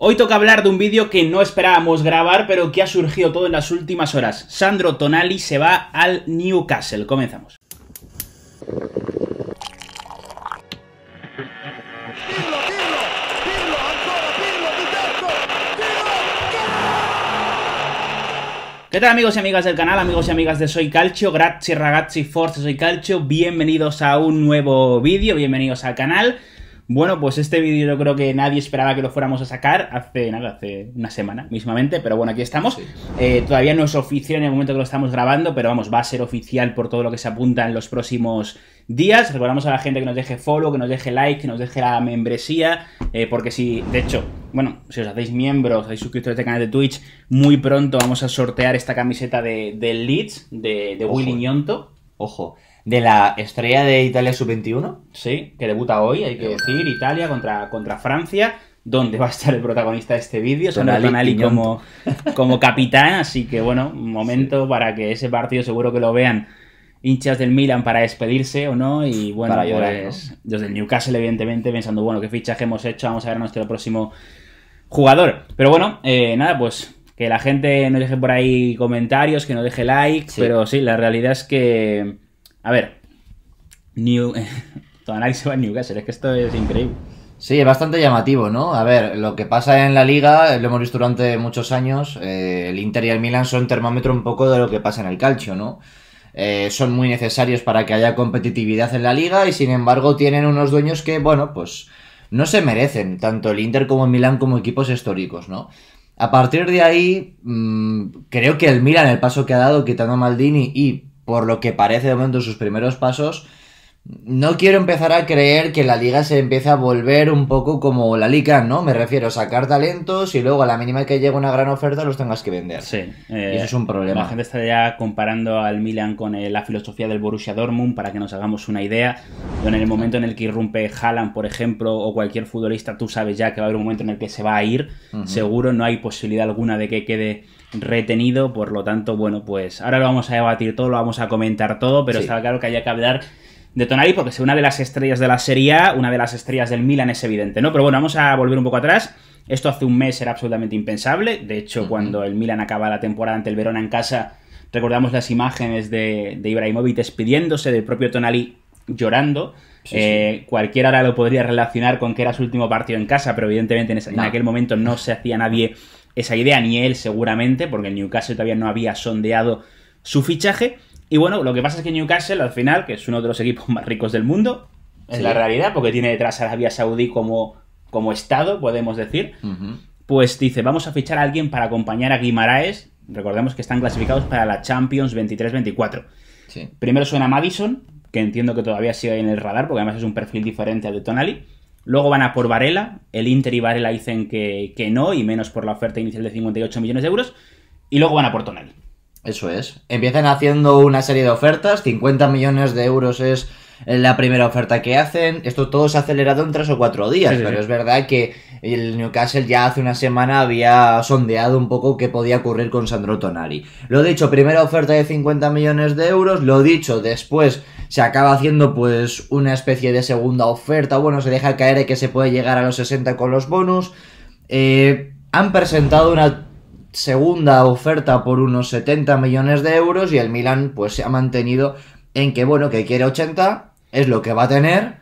Hoy toca hablar de un vídeo que no esperábamos grabar, pero que ha surgido todo en las últimas horas. Sandro Tonali se va al Newcastle. Comenzamos. ¿Qué tal amigos y amigas del canal, amigos y amigas de Soy Calcio? Grazie ragazzi, Force? Soy Calcio, bienvenidos a un nuevo vídeo, bienvenidos al canal. Bueno, pues este vídeo yo creo que nadie esperaba que lo fuéramos a sacar hace nada, hace una semana mismamente, pero bueno, aquí estamos. Eh, todavía no es oficial en el momento que lo estamos grabando, pero vamos, va a ser oficial por todo lo que se apunta en los próximos días. Recordamos a la gente que nos deje follow, que nos deje like, que nos deje la membresía, eh, porque si, de hecho, bueno, si os hacéis miembros, hacéis suscriptores de este canal de Twitch, muy pronto vamos a sortear esta camiseta de, de Leeds, de, de Willy Ñonto. Eh. Ojo, de la estrella de Italia Sub-21. Sí, que debuta hoy, hay que decir, Italia contra, contra Francia, donde va a estar el protagonista de este vídeo, son como, como capitán, así que bueno, momento para que ese partido seguro que lo vean hinchas del Milan para despedirse o no, y bueno, pues, desde el Newcastle evidentemente pensando, bueno, qué fichaje hemos hecho, vamos a ver nuestro próximo jugador. Pero bueno, eh, nada, pues que la gente no deje por ahí comentarios, que no deje like, pero sí, la realidad es que a ver. New... Tu análisis va en Newcastle, es que esto es increíble. Sí, es bastante llamativo, ¿no? A ver, lo que pasa en la liga, lo hemos visto durante muchos años, eh, el Inter y el Milan son termómetro un poco de lo que pasa en el calcio, ¿no? Eh, son muy necesarios para que haya competitividad en la liga y sin embargo tienen unos dueños que, bueno, pues no se merecen, tanto el Inter como el Milan como equipos históricos, ¿no? A partir de ahí, mm, creo que el Milan, el paso que ha dado quitando a Maldini y por lo que parece de momento sus primeros pasos, no quiero empezar a creer que la liga se empiece a volver un poco como la Liga, ¿no? Me refiero a sacar talentos y luego a la mínima que llegue una gran oferta los tengas que vender. Sí. Eh, eso es un problema. La gente está ya comparando al Milan con eh, la filosofía del Borussia Dortmund para que nos hagamos una idea. En el momento en el que irrumpe Haaland, por ejemplo, o cualquier futbolista, tú sabes ya que va a haber un momento en el que se va a ir. Seguro no hay posibilidad alguna de que quede retenido, por lo tanto, bueno, pues ahora lo vamos a debatir todo, lo vamos a comentar todo, pero estaba está claro que haya que hablar de Tonali porque es una de las estrellas de la Serie una de las estrellas del Milan es evidente, ¿no? Pero bueno, vamos a volver un poco atrás. Esto hace un mes era absolutamente impensable, de hecho, cuando el Milan acaba la temporada ante el Verona en casa, recordamos las imágenes de, de Ibrahimovic despidiéndose del propio Tonali llorando. Eh, cualquiera ahora lo podría relacionar con que era su último partido en casa, pero evidentemente en, en aquel momento no se hacía nadie esa idea, ni él seguramente, porque el Newcastle todavía no había sondeado su fichaje. Y bueno, lo que pasa es que Newcastle al final, que es uno de los equipos más ricos del mundo, en la realidad, porque tiene detrás a Arabia Saudí como, como Estado, podemos decir, pues dice, vamos a fichar a alguien para acompañar a Guimaraes. Recordemos que están clasificados para la Champions 23-24. Primero suena Madison, que entiendo que todavía sigue en el radar, porque además es un perfil diferente al de Tonali. Luego van a por Varela, el Inter y Varela dicen que, que no, y menos por la oferta inicial de 58 millones de euros. Y luego van a por Tonali. Eso es. Empiezan haciendo una serie de ofertas, 50 millones de euros es eh, la primera oferta que hacen. Esto todo se ha acelerado en tres o cuatro días, pero es verdad que el Newcastle ya hace una semana había sondeado un poco qué podía ocurrir con Sandro Tonari. Lo dicho, primera oferta de 50 millones de euros, lo dicho, después se acaba haciendo pues una especie de segunda oferta, bueno, se deja caer que se puede llegar a los 60 con los bonus. Eh, han presentado una segunda oferta por unos 70 millones de euros y el Milan pues se ha mantenido en que bueno, que quiere 80, es lo que va a tener.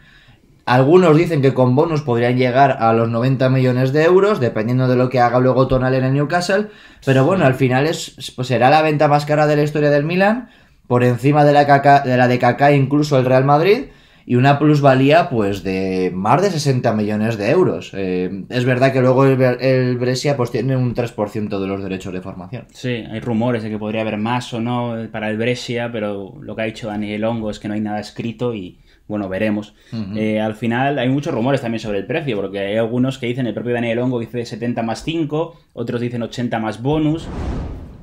Algunos dicen que con bonus podrían llegar a los 90 millones de euros, dependiendo de lo que haga luego Tonal en el Newcastle. Pero bueno, al final es, pues será la venta más cara de la historia del Milan por encima de la, de la de Kaká incluso el Real Madrid y una plusvalía pues de más de 60 millones de euros. Eh, es verdad que luego el, Brescia pues tiene un 3% de los derechos de formación. Sí, hay rumores de que podría haber más o no eh, para el Brescia, pero lo que ha dicho Daniel Hongo es que no hay nada escrito y bueno, veremos. Eh, al final hay muchos rumores también sobre el precio, porque hay algunos que dicen, el propio Daniel Hongo dice 70 más 5, otros dicen 80 más bonus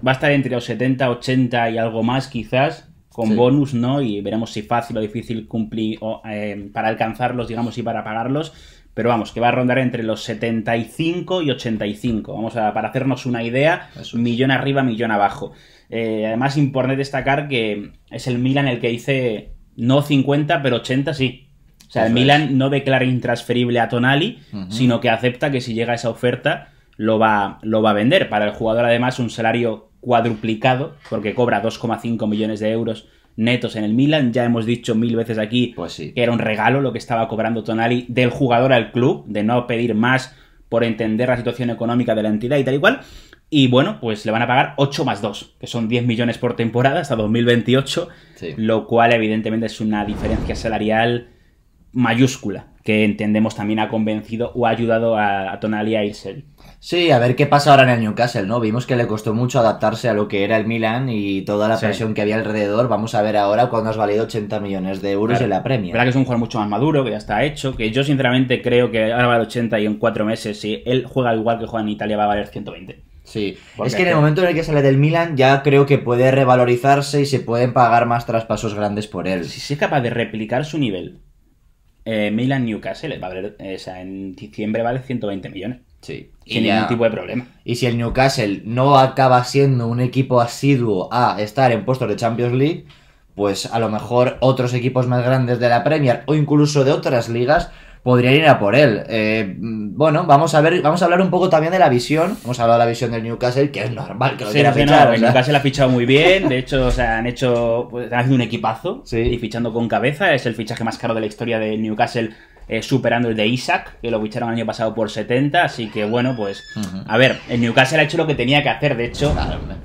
va a estar entre los 70, 80 y algo más quizás, con bonus, ¿no? Y veremos si fácil o difícil cumplir eh, para alcanzarlos, digamos, y para pagarlos. Pero vamos, que va a rondar entre los 75 y 85. Vamos a, para hacernos una idea, millón arriba, millón abajo. Eh, además, importante destacar que es el Milan el que dice no 50, pero 80 sí. O sea, el Milan no declara intransferible a Tonali, sino que acepta que si llega esa oferta lo va, lo va a vender. Para el jugador, además, un salario cuadruplicado, porque cobra 2,5 millones de euros netos en el Milan. Ya hemos dicho mil veces aquí pues que era un regalo lo que estaba cobrando Tonali del jugador al club, de no pedir más por entender la situación económica de la entidad y tal y cual. Y bueno, pues le van a pagar 8 más 2, que son 10 millones por temporada hasta 2028, lo cual evidentemente es una diferencia salarial mayúscula que entendemos también ha convencido o ha ayudado a, Tonal Tonali a irse. Sí, a ver qué pasa ahora en el Newcastle, ¿no? Vimos que le costó mucho adaptarse a lo que era el Milan y toda la presión que había alrededor. Vamos a ver ahora cuándo has valido 80 millones de euros en la Premier. Verdad que es un jugador mucho más maduro, que ya está hecho, que yo sinceramente creo que ahora vale 80 y en cuatro meses, si él juega igual que juega en Italia, va a valer 120. Sí, es que en el momento en el que sale del Milan ya creo que puede revalorizarse y se pueden pagar más traspasos grandes por él. Si es capaz de replicar su nivel eh, Milan Newcastle va a valer, eh, en diciembre vale 120 millones. Sí. Sin ningún tipo de problema. Y si el Newcastle no acaba siendo un equipo asiduo a estar en puestos de Champions League, pues a lo mejor otros equipos más grandes de la Premier o incluso de otras ligas podría ir a por él. Eh, mm, bueno, vamos a ver, vamos a hablar un poco también de la visión. Hemos hablado de la visión del Newcastle, que es normal que lo sí, quiera el Newcastle ha fichado muy bien, de hecho, o han hecho, pues, han hecho un equipazo y fichando con cabeza. Es el fichaje más caro de la historia del Newcastle. Eh, superando el de Isaac, que lo ficharon el año pasado por 70, así que bueno, pues a ver, el Newcastle ha hecho lo que tenía que hacer, de hecho,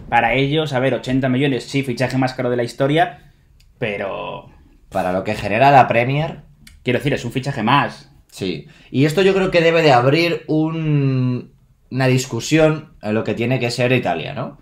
para ellos, a ver, 80 millones, sí, fichaje más caro de la historia, pero... Para lo que genera la Premier. Quiero decir, es un fichaje más. Sí, y esto yo creo que debe de abrir una discusión en lo que tiene que ser Italia, ¿no?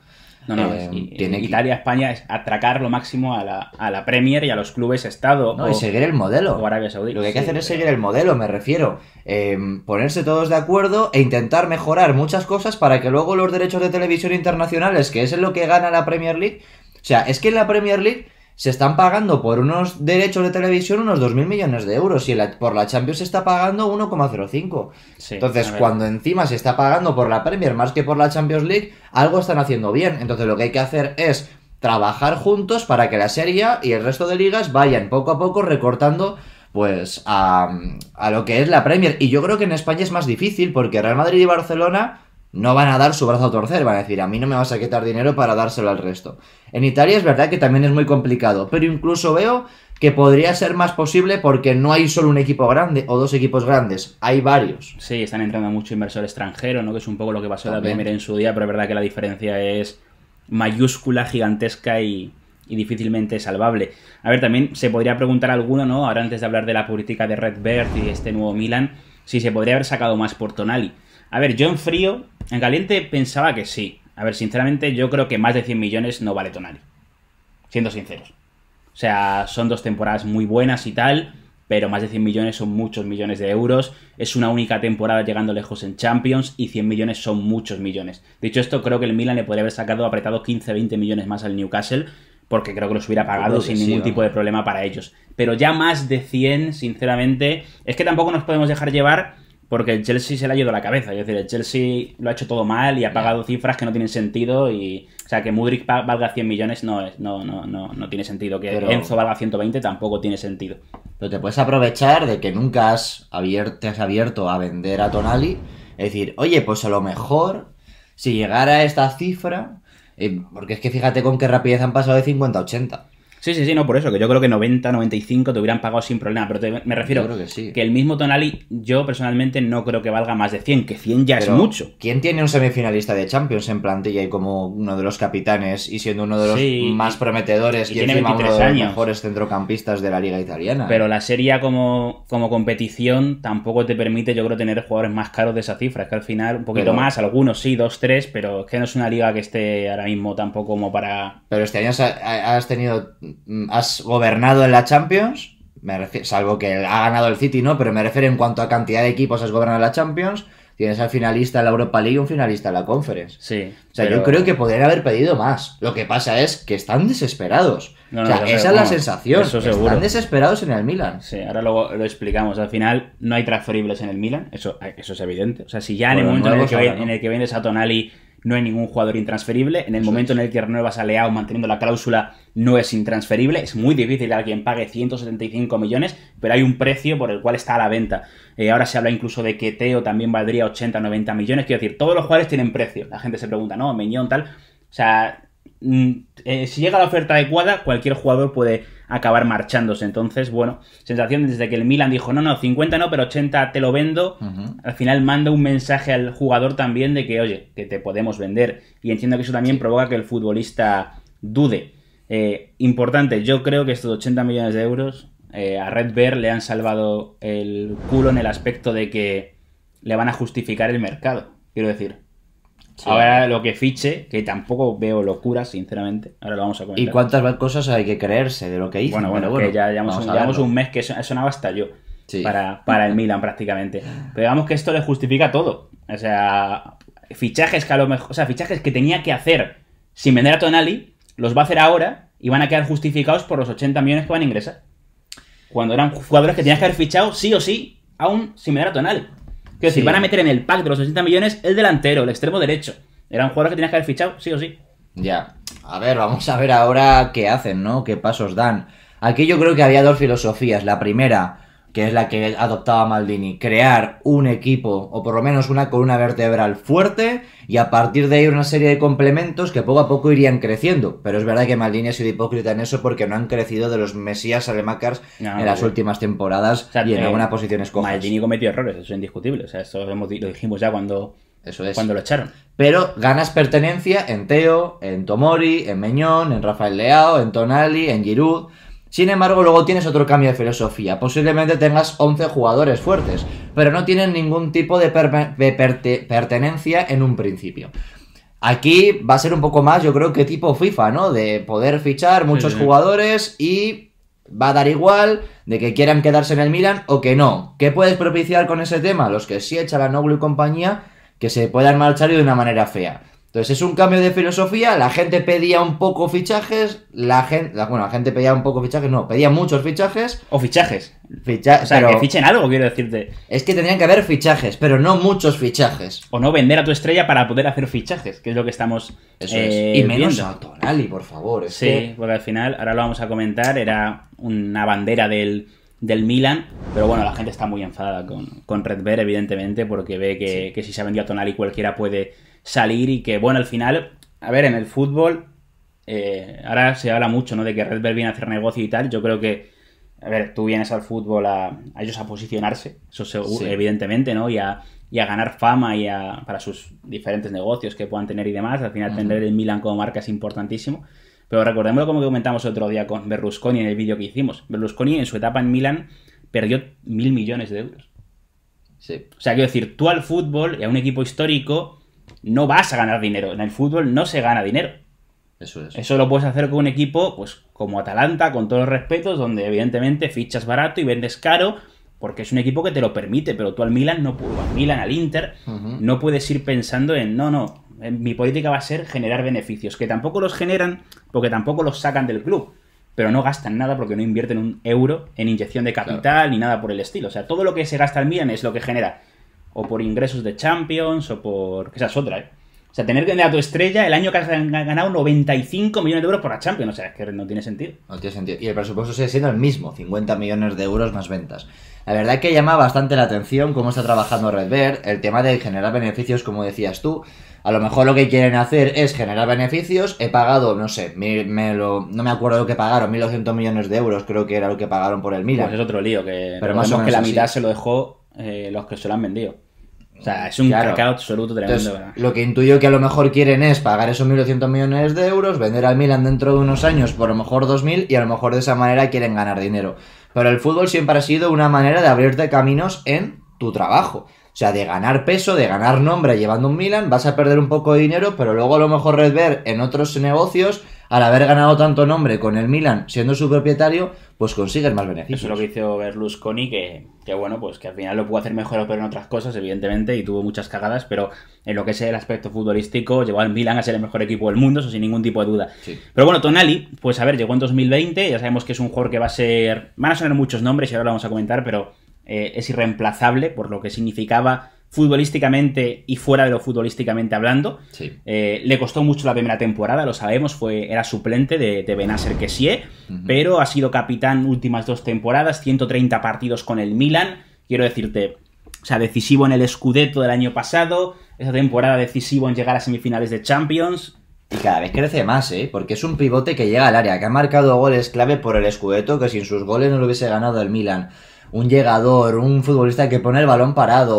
No, no, eh, Italia, España es atracar lo máximo a la, Premier y a los clubes Estado. No, o, y seguir el modelo. Lo que hay que hacer es seguir el modelo, me refiero. Em, ponerse todos de acuerdo e intentar mejorar muchas cosas para que luego los derechos de televisión internacionales, que es lo que gana la Premier League. O sea, es que en la Premier League se están pagando por unos derechos de televisión unos 2.000 millones de euros y por la Champions se está pagando 1,05. Entonces, cuando encima se está pagando por la Premier más que por la Champions League, algo están haciendo bien. Entonces, lo que hay que hacer es trabajar juntos para que la Serie y el resto de ligas vayan poco a poco recortando pues a, a lo que es la Premier. Y yo creo que en España es más difícil porque Real Madrid y Barcelona no van a dar su brazo a torcer, van a decir, a mí no me vas a quitar dinero para dárselo al resto. En Italia es verdad que también es muy complicado, pero incluso veo que podría ser más posible porque no hay solo un equipo grande o dos equipos grandes, hay varios. Sí, están entrando mucho inversor extranjero, ¿no? Que es un poco lo que pasó de la primera en su día, pero es verdad que la diferencia es mayúscula, gigantesca y, difícilmente salvable. A ver, también se podría preguntar alguno, ¿no? Ahora antes de hablar de la política de Red Bird y este nuevo Milan, si se podría haber sacado más por Tonali. A ver, yo en frío, en caliente pensaba que sí. A ver, sinceramente, yo creo que más de 100 millones no vale Tonali. Siendo sinceros. O sea, son dos temporadas muy buenas y tal, pero más de 100 millones son muchos millones de euros. Es una única temporada llegando lejos en Champions y 100 millones son muchos millones. Dicho esto, creo que el Milan le podría haber sacado apretado 15-20 millones más al Newcastle porque creo que los hubiera pagado sin ningún tipo de problema para ellos. Pero ya más de 100, sinceramente, es que tampoco nos podemos dejar llevar porque el Chelsea se le ha ido la cabeza. Es decir, el Chelsea lo ha hecho todo mal y ha pagado cifras que no tienen sentido. Y, o sea, que Mudrik valga 100 millones no, es, no, no, no, tiene sentido. Que Enzo valga 120 tampoco tiene sentido. Pero te puedes aprovechar de que nunca has abierto, te has abierto a vender a Tonali. Es decir, oye, pues a lo mejor si llegara a esta cifra. Eh, porque es que fíjate con qué rapidez han pasado de 50 a 80. Sí, sí, sí, no, por eso, que yo creo que 90, 95 te hubieran pagado sin problema, pero me refiero que, el mismo Tonali, yo personalmente no creo que valga más de 100, que 100 ya es mucho. ¿Quién tiene un semifinalista de Champions en plantilla y como uno de los capitanes y siendo uno de los más prometedores y, uno de los mejores centrocampistas de la liga italiana? Pero la serie como, como competición tampoco te permite, yo creo, tener jugadores más caros de esa cifra, es que al final un poquito más, algunos sí, dos, tres, pero es que no es una liga que esté ahora mismo tampoco como para... Pero este año has tenido Mm, has gobernado en la Champions, me refiero, salvo que ha ganado el City, ¿no? Pero me refiero en cuanto a cantidad de equipos has gobernado en la Champions, tienes al finalista de la Europa League y un finalista de la Conference. Sí. O sea, yo creo que podrían haber pedido más. Lo que pasa es que están desesperados. o sea, esa es la sensación. Están desesperados en el Milan. Sí, ahora lo, lo, explicamos. Al final no hay transferibles en el Milan, eso, eso es evidente. O sea, si ya en el momento en el, que, vienes a Tonali no hay ningún jugador intransferible. En el momento en el que renuevas a Leao manteniendo la cláusula, no es intransferible. Es muy difícil que alguien pague 175 millones, pero hay un precio por el cual está a la venta. Eh, ahora se habla incluso de que Teo también valdría 80, 90 millones. Quiero decir, todos los jugadores tienen precio. La gente se pregunta, no, Meñón, tal. O sea, Mm, eh, si llega la oferta adecuada, cualquier jugador puede acabar marchándose. Entonces, bueno, sensación desde que el Milan dijo, no, no, 50 no, pero 80 te lo vendo. Al final manda un mensaje al jugador también de que, oye, que te podemos vender. Y entiendo que eso también provoca que el futbolista dude. Eh, importante, yo creo que estos 80 millones de euros eh, a Red Bear le han salvado el culo en el aspecto de que le van a justificar el mercado. Quiero decir, Ahora lo que fiche, que tampoco veo locura, sinceramente. Ahora lo vamos a comentar. ¿Y cuántas cosas hay que creerse de lo que hizo? Bueno, bueno, bueno, ya llevamos, un, mes que sonaba hasta yo. Para, para el Milan prácticamente. Pero digamos que esto le justifica todo. O sea, fichajes que a lo mejor, o sea, fichajes que tenía que hacer sin vender a Tonali, los va a hacer ahora y van a quedar justificados por los 80 millones que van a ingresar. Cuando eran jugadores que tenías que haber fichado sí o sí, aún sin vender a Tonali que decir, van a meter en el pack de los 60 millones el delantero, el extremo derecho. Era un jugador que tenías que haber fichado, sí o sí. Ya. A ver, vamos a ver ahora qué hacen, ¿no? ¿Qué pasos dan? Aquí yo creo que había dos filosofías. La primera, que es la que adoptaba Maldini, crear un equipo o por lo menos una columna vertebral fuerte y a partir de ahí una serie de complementos que poco a poco irían creciendo. Pero es verdad que Maldini ha sido hipócrita en eso porque no han crecido de los Mesías a ah, en las últimas temporadas y en eh, algunas posiciones posición Maldini cometió errores, eso es indiscutible. O sea, eso lo dijimos ya cuando, cuando lo echaron. Pero ganas pertenencia en Teo, en Tomori, en Meñón, en Rafael Leao, en Tonali, en Giroud. Sin embargo, luego tienes otro cambio de filosofía. Posiblemente tengas 11 jugadores fuertes, pero no tienen ningún tipo de, pertenencia en un principio. Aquí va a ser un poco más, yo creo que tipo FIFA, ¿no? De poder fichar muchos jugadores y va a dar igual de que quieran quedarse en el Milan o que no. ¿Qué puedes propiciar con ese tema? Los que sí echan a noble y compañía, que se puedan marchar y de una manera fea. Entonces es un cambio de filosofía, la gente pedía un poco fichajes, la gente, bueno, la gente pedía un poco fichajes, no, pedía muchos fichajes. O fichajes. Ficha o sea, que fichen algo, quiero decirte. Es que tendrían que haber fichajes, pero no muchos fichajes. O no vender a tu estrella para poder hacer fichajes, que es lo que estamos. Eso es. Eh, y menos a Tonali, por favor. sí, porque al final, ahora lo vamos a comentar, era una bandera del, del Milan, pero bueno, la gente está muy enfadada con, Red Bear, evidentemente, porque ve que, que si se ha vendido a Tonali cualquiera puede salir y que, bueno, al final, a ver, en el fútbol, eh, ahora se habla mucho, ¿no? De que Red Bull viene a hacer negocio y tal. Yo creo que, a ver, tú vienes al fútbol a, ellos a posicionarse, eso seguro, evidentemente, ¿no? Y a, y a ganar fama y a, para sus diferentes negocios que puedan tener y demás. Al final, tener el Milan como marca es importantísimo. Pero recordemos como que comentamos otro día con Berlusconi en el vídeo que hicimos. Berlusconi en su etapa en Milan perdió mil millones de euros. O sea, quiero decir, tú al fútbol y a un equipo histórico no vas a ganar dinero. En el fútbol no se gana dinero. Eso es. Eso lo puedes hacer con un equipo, pues, como Atalanta, con todos los respetos, donde evidentemente fichas barato y vendes caro, porque es un equipo que te lo permite, pero tú al Milan no puedes, al Milan, al Inter, no puedes ir pensando en no, no, eh, mi política va a ser generar beneficios, que tampoco los generan, porque tampoco los sacan del club. Pero no gastan nada porque no invierten un euro en inyección de capital ni nada por el estilo. O sea, todo lo que se gasta al Milan es lo que genera o por ingresos de Champions, o por... esa es otra, ¿eh? O sea, tener que a tu estrella el año que has ganado 95 millones de euros por la Champions, o sea, es que no tiene sentido. No tiene sentido. Y el presupuesto sigue siendo el mismo, 50 millones de euros más ventas. La verdad es que llama bastante la atención cómo está trabajando Red bird el tema de generar beneficios, como decías tú. A lo mejor lo que quieren hacer es generar beneficios. He pagado, no sé, me, lo, no me acuerdo lo que pagaron, 1.200 millones de euros creo que era lo que pagaron por el Milan. Pues es otro lío, que pero más o menos que la mitad se lo dejó eh, los que se lo han vendido. O sea, es un claro. absoluto tremendo. lo que intuyo que a lo mejor quieren es pagar esos 1.200 millones de euros, vender al Milan dentro de unos años por a lo mejor 2.000 y a lo mejor de esa manera quieren ganar dinero. Pero el fútbol siempre ha sido una manera de abrirte caminos en tu trabajo. O sea, de ganar peso, de ganar nombre llevando un Milan, vas a perder un poco de dinero, pero luego a lo mejor Red ver en otros negocios al haber ganado tanto nombre con el Milan siendo su propietario, pues consigue más beneficios. Eso es lo que hizo Berlusconi, que, que bueno, pues que al final lo pudo hacer mejor pero en otras cosas, evidentemente, y tuvo muchas cagadas, pero en lo que es el aspecto futbolístico, llevó al Milan a ser el mejor equipo del mundo, eso sin ningún tipo de duda. Pero bueno, Tonali, pues a ver, llegó en 2020, ya sabemos que es un jugador que va a ser... Van a sonar muchos nombres y ahora lo vamos a comentar, pero eh, es irreemplazable por lo que significaba futbolísticamente y fuera de lo futbolísticamente hablando. Eh, le costó mucho la primera temporada, lo sabemos, fue, era suplente de, de Benasser pero ha sido capitán últimas dos temporadas, 130 partidos con el Milan. Quiero decirte, o sea, decisivo en el Scudetto del año pasado, esa temporada decisivo en llegar a semifinales de Champions. Y cada vez crece más, ¿eh? Porque es un pivote que llega al área, que ha marcado goles clave por el Scudetto, que sin sus goles no lo hubiese ganado el Milan un llegador, un futbolista que pone el balón parado,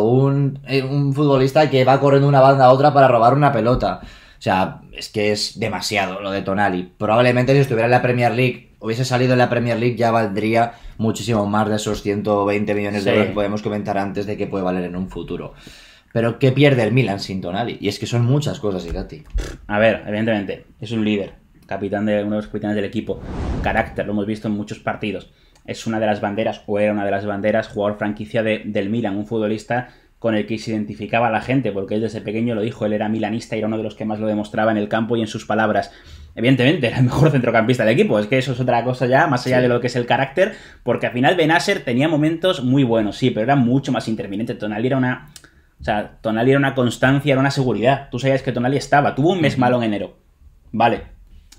eh, un, futbolista que va corriendo una banda a otra para robar una pelota. O sea, es que es demasiado lo de Tonali. Probablemente si estuviera en la Premier League, hubiese salido en la Premier League, ya valdría muchísimo más de esos 120 millones de euros que podemos comentar antes de que puede valer en un futuro. Pero ¿qué pierde el Milan sin Tonali? Y es que son muchas cosas, Igati. A ver, evidentemente, es un líder, capitán de uno de los capitanes del equipo, carácter, lo hemos visto en muchos partidos es una de las banderas, o era una de las banderas, jugador franquicia de, del Milan, un futbolista con el que se identificaba la gente, porque él desde pequeño lo dijo, él era milanista y era uno de los que más lo demostraba en el campo y en sus palabras. Evidentemente, era el mejor centrocampista del equipo, es que eso es otra cosa ya, más allá de lo que es el carácter, porque al final Benasser tenía momentos muy buenos, sí, pero era mucho más interminente. Tonali era una. O sea, Tonali era una constancia, era una seguridad. Tú sabías que Tonali estaba, tuvo un mes malo en enero. Vale,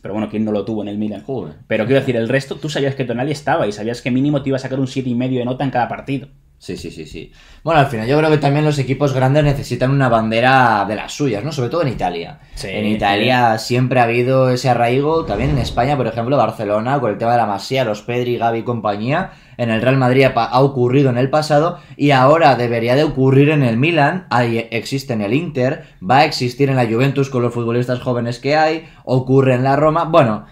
pero bueno, ¿quién no lo tuvo en el Milan? Pero quiero decir, el resto, tú sabías que Tonali estaba y sabías que mínimo te iba a sacar un 7,5 de nota en cada partido. Sí, sí, sí, sí. Bueno, al final yo creo que también los equipos grandes necesitan una bandera de las suyas, ¿no? Sobre todo en Italia. en Italia siempre ha habido ese arraigo, también en España, por ejemplo, Barcelona, con el tema de la Masía, los Pedri, Gaby y compañía. En el Real Madrid ha ocurrido en el pasado y ahora debería de ocurrir en el Milan. Ahí existe en el Inter, va a existir en la Juventus con los futbolistas jóvenes que hay, ocurre en la Roma. Bueno,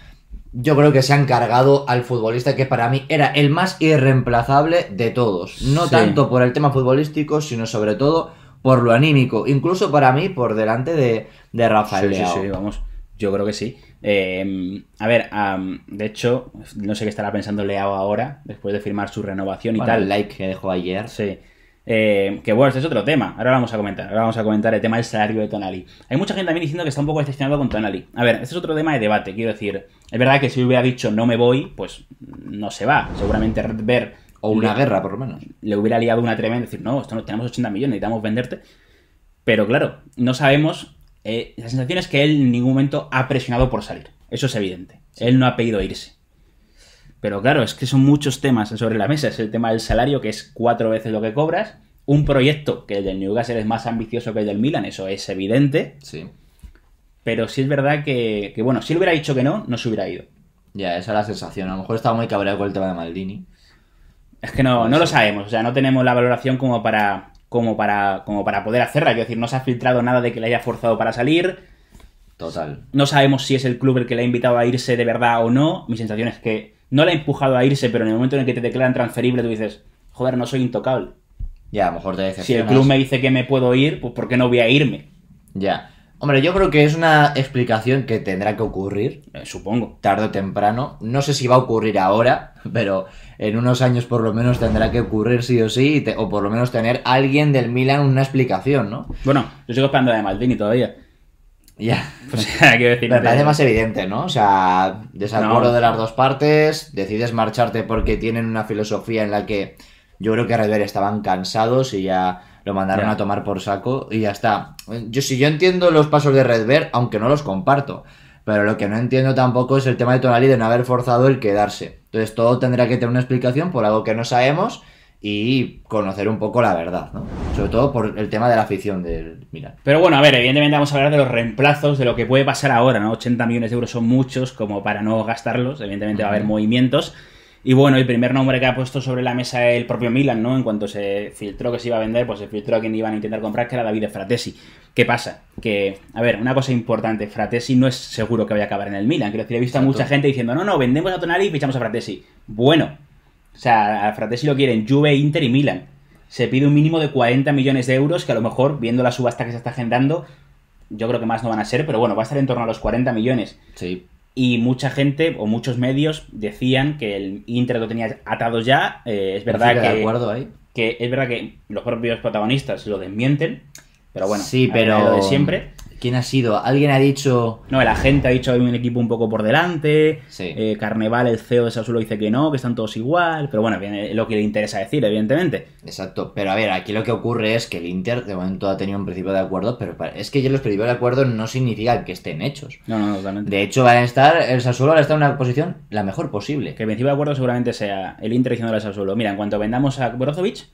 yo creo que se han cargado al futbolista que para mí era el más irreemplazable de todos. No tanto por el tema futbolístico, sino sobre todo por lo anímico. Incluso para mí por delante de, de Rafael sí, Sí, sí, vamos. Yo creo que sí. Em, a ver, de hecho, no sé qué estará pensando Leao ahora, después de firmar su renovación y tal. El like que dejó ayer. Sí. Eh, que bueno, este es otro tema. Ahora vamos a comentar. Ahora vamos a comentar el tema del salario de Tonali. Hay mucha gente también diciendo que está un poco decepcionado con Tonali. A ver, este es otro tema de debate. Quiero decir, es verdad que si hubiera dicho no me voy, pues no se va. Seguramente Red Bear. O una guerra, por lo menos. Le hubiera liado una tremenda. Decir, no, esto no, tenemos 80 millones, necesitamos venderte. Pero claro, no sabemos. Eh, la sensación es que él en ningún momento ha presionado por salir. Eso es evidente. Él no ha pedido irse. Pero claro, es que son muchos temas sobre la mesa. Es el tema del salario, que es cuatro veces lo que cobras. Un proyecto que el del Newcastle es más ambicioso que el del Milan, eso es evidente. Sí. Pero sí es verdad que, que bueno, si él hubiera dicho que no, no se hubiera ido. Ya, esa es la sensación. A lo mejor estaba muy cabreado con el tema de Maldini. Es que no, no lo sabemos, o sea, no tenemos la valoración como para, como para, como para poder hacerla. Quiero decir, no se ha filtrado nada de que le haya forzado para salir Total. No sabemos si es el club el que le ha invitado a irse de verdad o no. Mi sensación es que no le ha empujado a irse, pero en el momento en el que te declaran transferible, tú dices, joder, no soy intocable. Ya, a lo mejor te decepcionas. Si el club me dice que me puedo ir, pues ¿por qué no voy a irme? Ya. Hombre, yo creo que es una explicación que tendrá que ocurrir. Eh, supongo. Tarde o temprano. No sé si va a ocurrir ahora, pero en unos años por lo menos tendrá que ocurrir sí o sí, o por lo menos tener alguien del Milan una explicación, ¿no? Bueno, yo sigo esperando a de Maldini todavía. Ya, pues más evidente, ¿no? O sea, desacuerdo de las dos partes, decides marcharte porque tienen una filosofía en la que yo creo que rever estaban cansados y ya lo mandaron a tomar por saco y ya está. Yo si yo entiendo los pasos de Red Bear, aunque no los comparto, pero lo que no entiendo tampoco es el tema de Tonali de no haber forzado el quedarse. Entonces todo tendrá que tener una explicación por algo que no sabemos y conocer un poco la verdad, ¿no? Sobre todo por el tema de la afición del Milan. Pero bueno, a ver, evidentemente vamos a hablar de los reemplazos, de lo que puede pasar ahora, ¿no? 80 millones de euros son muchos como para no gastarlos, evidentemente va a haber movimientos. Y bueno, el primer nombre que ha puesto sobre la mesa el propio Milan, ¿no? En cuanto se filtró que se iba a vender, pues se filtró a quien iban a intentar comprar, que era David Fratesi. ¿Qué pasa? Que, a ver, una cosa importante, Fratesi no es seguro que vaya a acabar en el Milan. Quiero decir, he visto a mucha gente diciendo, no, no, vendemos a Tonali y fichamos a Fratesi. Bueno, o sea, a Fratesi lo quieren Juve, Inter y Milan. Se pide un mínimo de 40 millones de euros, que a lo mejor, viendo la subasta que se está generando, yo creo que más no van a ser, pero bueno, va a estar en torno a los 40 millones. Sí. Y mucha gente o muchos medios decían que el Inter lo tenía atado ya. Eh, es verdad que. acuerdo Que es verdad que los propios protagonistas lo desmienten. Pero bueno, sí, pero siempre. ¿Quién ha sido? ¿Alguien ha dicho.? No, la gente ha dicho que hay un equipo un poco por delante. Eh, Carneval, el CEO de Sassuolo, dice que no, que están todos igual. Pero bueno, viene lo que le interesa decir, evidentemente. Exacto. Pero a ver, aquí lo que ocurre es que el Inter de momento ha tenido un principio de acuerdo, pero es que ya los principios de acuerdo no significa que estén hechos. No, no, totalmente. De hecho, va a estar. El Sassuolo está en una posición la mejor posible. Que el principio de acuerdo seguramente sea el Inter diciendo al Sassuolo: mira, en cuanto vendamos a Brozovic,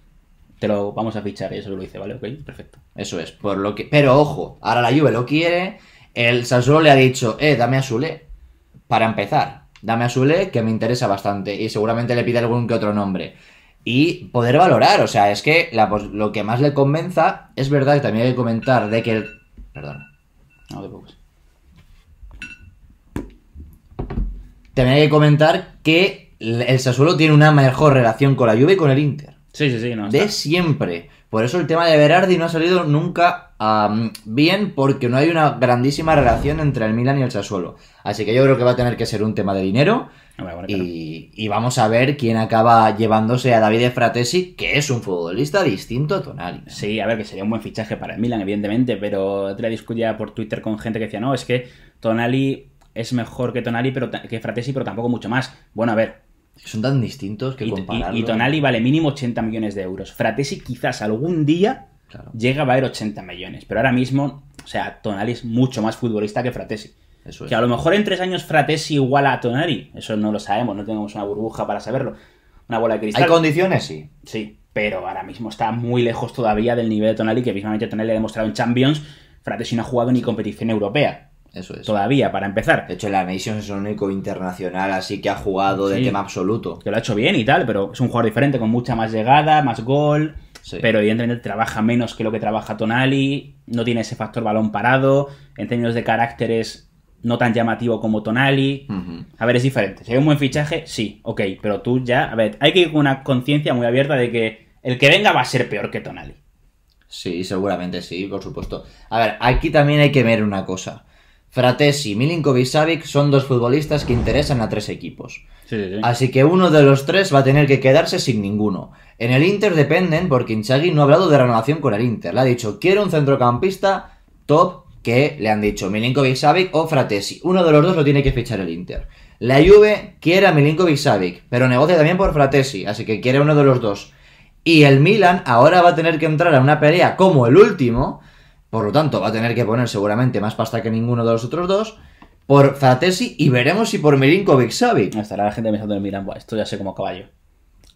te lo vamos a fichar. Y eso lo dice, ¿vale? Ok, perfecto. Eso es, por lo que. Pero ojo, ahora la Juve lo quiere. El Sassuolo le ha dicho, eh, dame a Sule. Para empezar, dame a Sule, que me interesa bastante. Y seguramente le pide algún que otro nombre. Y poder valorar, o sea, es que lo que más le convenza, es verdad que también hay que comentar de que el. Perdón. No de preocupes. También hay que comentar que el Sassuolo tiene una mejor relación con la Juve y con el Inter. Sí, sí, sí, no, de siempre. Por eso el tema de Berardi no ha salido nunca bien, porque no hay una grandísima relación entre el Milan y el Sassuolo. Así que yo creo que va a tener que ser un tema de dinero. Ah, y, vamos a ver quién acaba llevándose a David Fratesi, que es un futbolista distinto a Tonali. Sí, a ver, que sería un buen fichaje para el Milan, evidentemente, pero te la discutía por Twitter con gente que decía, no, es que Tonali es mejor que Tonali, pero que Fratesi, pero tampoco mucho más. Bueno, a ver, son tan distintos que y, y, Tonali vale mínimo 80 millones de euros. Fratesi quizás algún día llega a valer 80 millones. Pero ahora mismo, o sea, Tonali es mucho más futbolista que Fratesi. Que a lo mejor en tres años Fratesi iguala a Tonali. Eso no lo sabemos, no tenemos una burbuja para saberlo. Una bola de cristal. ¿Hay condiciones? Sí. Sí, pero ahora mismo está muy lejos todavía del nivel de Tonali que mismamente Tonali ha demostrado en Champions. Fratesi no ha jugado ni competición europea. Eso es. Todavía, para empezar. De hecho, la Nations es el único internacional así que ha jugado de tema absoluto. Que lo ha hecho bien y tal, pero es un jugador diferente, con mucha más llegada, más gol. Pero evidentemente trabaja menos que lo que trabaja Tonali. No tiene ese factor balón parado. En términos de caracteres, no tan llamativo como Tonali. A ver, es diferente. Si hay un buen fichaje, sí, ok. Pero tú ya, a ver, hay que ir con una conciencia muy abierta de que el que venga va a ser peor que Tonali. Sí, seguramente sí, por supuesto. A ver, aquí también hay que ver una cosa. Fratesi y Milinkovic Savic son dos futbolistas que interesan a tres equipos. Así que uno de los tres va a tener que quedarse sin ninguno. En el Inter dependen porque Inzaghi no ha hablado de renovación con el Inter. Le ha dicho, quiero un centrocampista top que le han dicho Milinkovic Savic o Fratesi. Uno de los dos lo tiene que fichar el Inter. La Juve quiere a Milinkovic Savic, pero negocia también por Fratesi, así que quiere uno de los dos. Y el Milan ahora va a tener que entrar a una pelea como el último por lo tanto, va a tener que poner seguramente más pasta que ninguno de los otros dos. Por Fratesi y veremos si por Milinkovic Savic. Estará la gente pensando en Milan, esto ya sé como caballo.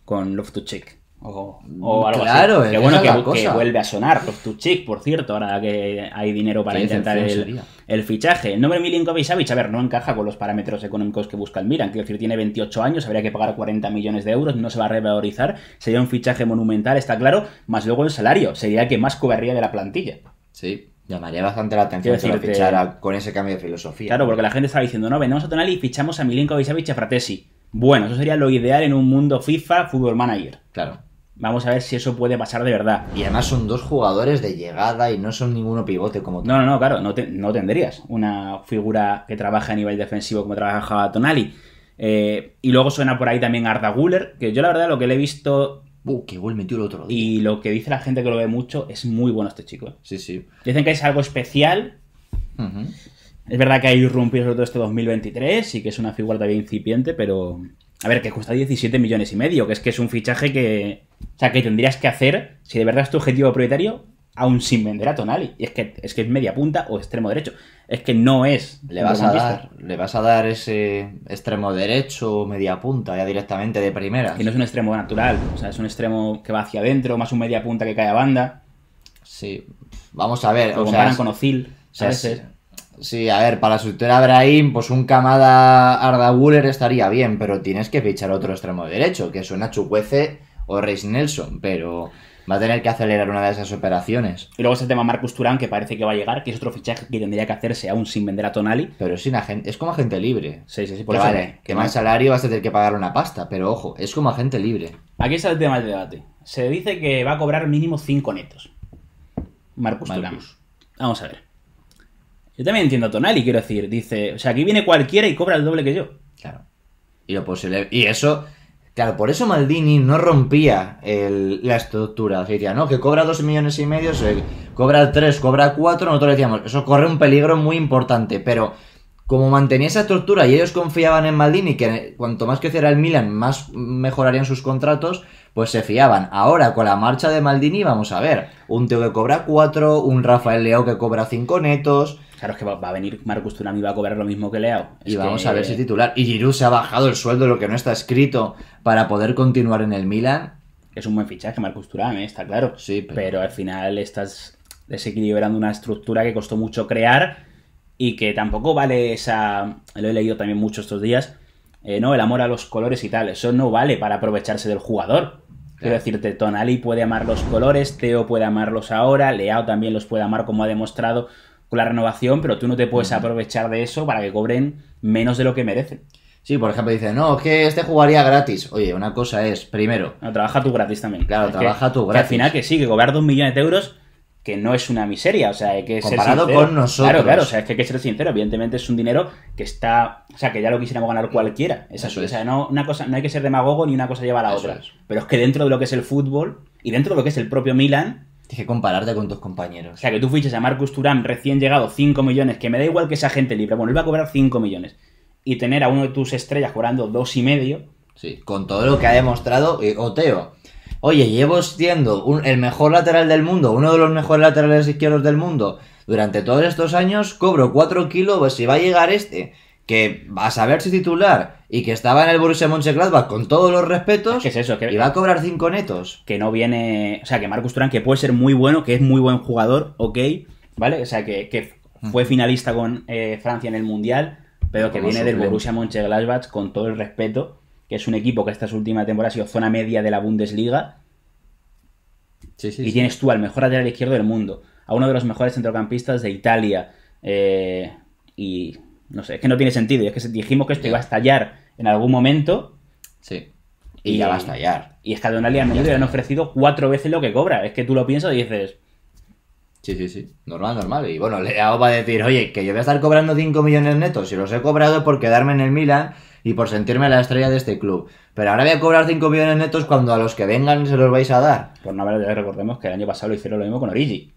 Con Love to Chick. O, algo claro, así. Que bueno que, vuelve a sonar. to chick, por cierto, ahora que hay dinero para intentar el, el, fichaje. El nombre Milinkovic Savic, a ver, no encaja con los parámetros económicos que busca el Milan. Quiero decir, tiene 28 años, habría que pagar 40 millones de euros, no se va a revalorizar. Sería un fichaje monumental, está claro. Más luego el salario, sería el que más cobraría de la plantilla. Sí. Llamaría bastante la atención si lo fichara con ese cambio de filosofía. Claro, porque la gente estaba diciendo, no, vendemos a Tonali y fichamos a Milinkovic, a Fratesi. Bueno, eso sería lo ideal en un mundo FIFA, Fútbol Manager. Claro. Vamos a ver si eso puede pasar de verdad. Y además son dos jugadores de llegada y no son ninguno pivote como tú. No, no, no, claro, no, tendrías una figura que trabaja a nivel defensivo como trabaja Tonali. Eh, y luego suena por ahí también Arda Guller, que yo la verdad lo que le he visto que qué metió el otro Y lo que dice la gente que lo ve mucho, es muy bueno este chico. ¿eh? Sí, sí. Dicen que es algo especial. Es verdad que hay irrumpido todo este 2023 y que es una figura todavía incipiente, pero... A ver, que cuesta 17 millones y medio, que es que es un fichaje que... O sea, que tendrías que hacer, si de verdad es tu objetivo prioritario, aún sin vender a Tonali. Y es que es que es media punta o extremo derecho. Es que no es. Le vas a dar, le vas a dar ese extremo derecho o media punta ya directamente de primera. Y no es un extremo natural. O sea, es un extremo que va hacia adentro, más un media punta que cae a banda. Sí. Vamos a ver. o comparan con a Sí, a ver, para sustituir a Brahim, pues un camada Arda estaría bien, pero tienes que fichar otro extremo derecho, que suena Chucuece o Reis Nelson, pero Va a tener que acelerar una de esas operaciones. Y luego está el tema Marcus Turán, que parece que va a llegar, que es otro fichaje que tendría que hacerse aún sin vender a Tonali. Pero es, es como agente libre. Sí, sí, sí. Por que que, más salario vas a tener que pagar una pasta, pero ojo, es como agente libre. Aquí está el tema del debate. Se dice que va a cobrar mínimo 5 netos. Marcus, Turán. Vamos a ver. Yo también entiendo a Tonali, quiero decir. Dice, o sea, aquí viene cualquiera y cobra el doble que yo. Claro. Y, lo y eso Claro, por eso Maldini no rompía la estructura. decía, no, que cobra 2 millones y medio, cobra 3, cobra 4, nosotros decíamos, eso corre un peligro muy importante, pero como mantenía esa estructura y ellos confiaban en Maldini, que cuanto más creciera el Milan, más mejorarían sus contratos, pues se fiaban. Ahora con la marcha de Maldini vamos a ver, un Teo que cobra 4, un Rafael Leao que cobra 5 netos. Claro, es que va, a venir Marcos Turami y va a cobrar lo mismo que Leao. y vamos a ver si titular. Y Giroud se ha bajado el sueldo, lo que no está escrito, para poder continuar en el Milan. Es un buen fichaje Marcos Turami, está claro. Sí, pero... al final estás desequilibrando una estructura que costó mucho crear y que tampoco vale esa... Lo he leído también mucho estos días. Eh, no, el amor a los colores y tal. Eso no vale para aprovecharse del jugador. Quiero decirte, Tonali puede amar los colores, Teo puede amarlos ahora, Leao también los puede amar como ha demostrado con la renovación, pero tú no te puedes aprovechar de eso para que cobren menos de lo que merecen. Sí, por ejemplo, dice no, es que este jugaría gratis. Oye, una cosa es, primero. No, trabaja tú gratis también. Claro, trabaja tú gratis. Que al final que sí, que cobrar dos millones de euros que no es una miseria, o sea, hay que Comparado con nosotros. Claro, claro, o sea, es que hay que ser sincero, evidentemente es un dinero que está, o sea, que ya lo quisiéramos ganar cualquiera, Esa es. o sea, no, una cosa, no hay que ser demagogo ni una cosa lleva a la otra, pero es que dentro de lo que es el fútbol y dentro de lo que es el propio Milan... Tienes que compararte con tus compañeros. O sea, que tú fiches a Marcus Turán, recién llegado 5 millones, que me da igual que esa gente libre, bueno, él va a cobrar 5 millones, y tener a uno de tus estrellas cobrando dos y medio... Sí, con todo lo que ha demostrado eh, Oteo Oye, llevo siendo el mejor lateral del mundo, uno de los mejores laterales izquierdos del mundo durante todos estos años, cobro 4 kilos, pues si va a llegar este, que va a saber si titular y que estaba en el Borussia Mönchengladbach con todos los respetos, es eso, y va a cobrar 5 netos. Que no viene, o sea, que Marcus Turán, que puede ser muy bueno, que es muy buen jugador, ok, ¿vale? O sea, que, mm. fue finalista con eh, Francia en el Mundial, pero que viene del Borussia Mönchengladbach con todo el respeto que es un equipo que esta última temporada ha sido zona media de la Bundesliga. Sí, y tienes tú al mejor lateral izquierdo del mundo, a uno de los mejores centrocampistas de Italia. Eh, y no sé, es que no tiene sentido. Y es que dijimos que esto iba a estallar en algún momento. Sí. Y, ya va a estallar. Y es que a Donali al le han ofrecido cuatro veces lo que cobra. Es que tú lo piensas y dices. Sí, sí, sí. Normal, normal. Y bueno, le hago a decir, oye, que yo voy a estar cobrando 5 millones netos. Si los he cobrado por quedarme en el Milan y por sentirme la estrella de este club. Pero ahora voy a cobrar 5 millones netos cuando a los que vengan se los vais a dar. Por pues no haber, recordemos que el año pasado lo hicieron lo mismo con Origi.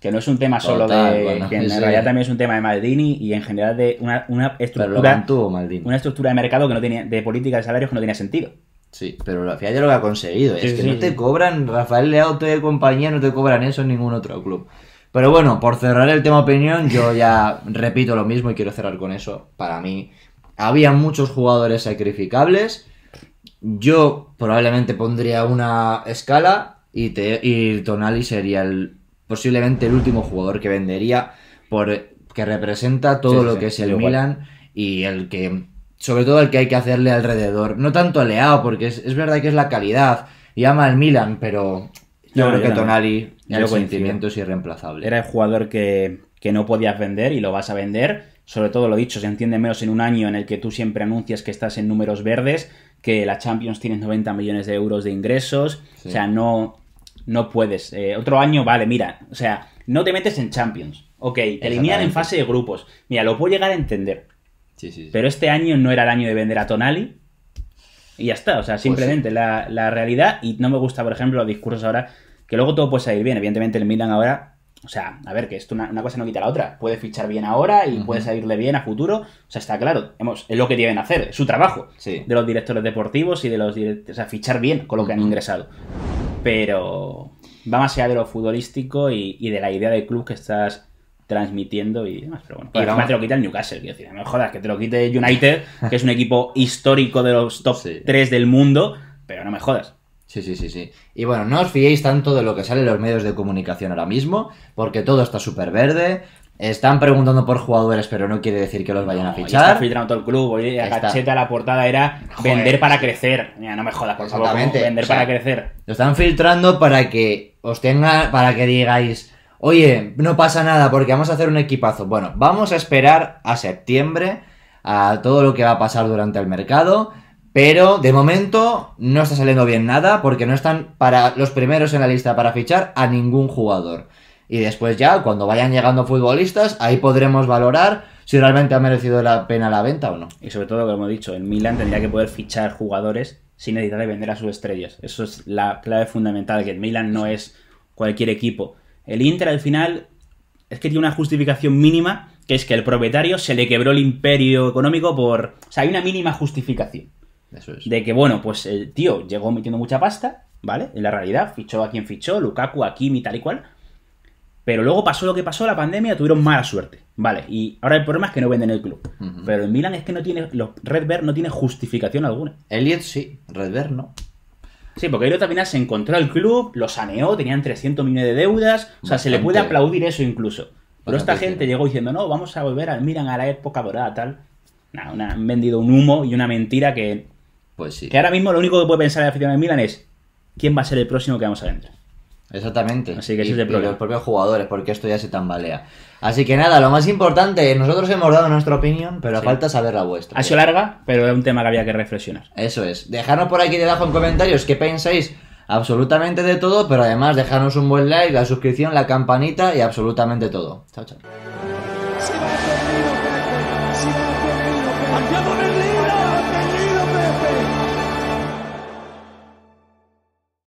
Que no es un tema solo de. que en realidad también es un tema de Maldini y en general de una, una estructura. Mantuvo, una estructura de mercado que no tenía. de política de salarios que no tiene sentido. Sí, pero la ya lo ha conseguido. es que no te cobran, Rafael Leao, te de compañía, no te cobran eso en ningún otro club. Pero bueno, por cerrar el tema opinión, yo ya repito lo mismo y quiero cerrar con eso. Para mí, había muchos jugadores sacrificables. Yo probablemente pondría una escala y, te, y Tonali sería el, posiblemente el último jugador que vendería por que representa todo lo que es el Milan y el que sobre todo el que hay que hacerle alrededor, no tanto Leao porque es, verdad que es la calidad, y ama al Milan, pero yo creo que no. Tonali el sentimiento es irreemplazable. Era el jugador que, que no podías vender y lo vas a vender sobre todo lo dicho, se entiende menos en un año en el que tú siempre anuncias que estás en números verdes, que la Champions tiene 90 millones de euros de ingresos, o sea, no, no puedes. Eh, otro año, vale, mira, o sea, no te metes en Champions, ok, te eliminan en fase de grupos, mira, lo puedo llegar a entender. Sí, sí, Pero este año no era el año de vender a Tonali. Y ya está, o sea, pues simplemente la, la realidad. Y no me gusta, por ejemplo, los discursos ahora, que luego todo puede salir bien. Evidentemente el Milan ahora o sea, a ver, que esto una, cosa no quita la otra. Puede fichar bien ahora y puede salirle bien a futuro. O sea, está claro. Hemos, es lo que deben hacer, es su trabajo. De los directores deportivos y de los directores. O sea, fichar bien con lo que han ingresado. Pero va más allá de lo futbolístico y, de la idea del club que estás transmitiendo y demás. Pero bueno, y además te lo quita el Newcastle, quiero decir, no jodas, que te lo quite United, que es un equipo histórico de los top 3 del mundo, pero no me jodas. Sí, sí, sí, sí. Y bueno, no os fiéis tanto de lo que sale en los medios de comunicación ahora mismo, porque todo está súper verde. Están preguntando por jugadores, pero no quiere decir que los vayan a fichar. Está filtrando todo el club. Oye, la cacheta la portada era vender para crecer. Mira, no me jodas, por favor. Vender para crecer. Lo están filtrando para que os tenga, para que digáis, oye, no pasa nada porque vamos a hacer un equipazo. Bueno, vamos a esperar a septiembre a todo lo que va a pasar durante el mercado pero de momento no está saliendo bien nada porque no están para los primeros en la lista para fichar a ningún jugador. Y después ya, cuando vayan llegando futbolistas, ahí podremos valorar si realmente ha merecido la pena la venta o no. Y sobre todo, como he dicho, el Milan tendría que poder fichar jugadores sin necesidad de vender a sus estrellas. Eso es la clave fundamental, que el Milan no es cualquier equipo. El Inter al final es que tiene una justificación mínima, que es que el propietario se le quebró el imperio económico por... O sea, hay una mínima justificación. De que, bueno, pues el tío llegó metiendo mucha pasta, ¿vale? En la realidad, fichó a quien fichó, Lukaku, a Kimi, tal y cual. Pero luego pasó lo que pasó, la pandemia, tuvieron mala suerte, ¿vale? Y ahora el problema es que no venden el club. Pero el Milan es que no tiene, los Red Bear no tiene justificación alguna. Elliot sí, Red Bear no. Sí, porque Elliot también se encontró el club, lo saneó, tenían 300 millones de deudas, o sea, se le puede aplaudir eso incluso. Pero esta gente llegó diciendo, no, vamos a volver al Milan a la época dorada, tal. Nada, han vendido un humo y una mentira que pues sí. Que ahora mismo lo único que puede pensar el aficionado de Milan es quién va a ser el próximo que vamos a vender. Exactamente. Así que y, los propios jugadores, porque esto ya se tambalea. Así que nada, lo más importante, nosotros hemos dado nuestra opinión, pero falta saber la vuestra. Ha sido larga, pero es un tema que había que reflexionar. Eso es. Dejadnos por aquí debajo en comentarios qué pensáis absolutamente de todo, pero además dejadnos un buen like, la suscripción, la campanita y absolutamente todo. Chao, chao.